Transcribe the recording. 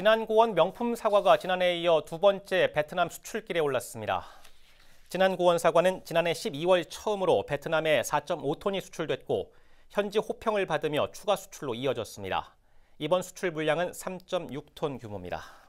지난 9월 명품 사과가 지난해에 이어 두 번째 베트남 수출길에 올랐습니다. 지난 9월 사과는 지난해 12월 처음으로 베트남에 4.5톤이 수출됐고 현지 호평을 받으며 추가 수출로 이어졌습니다. 이번 수출 물량은 3.6톤 규모입니다.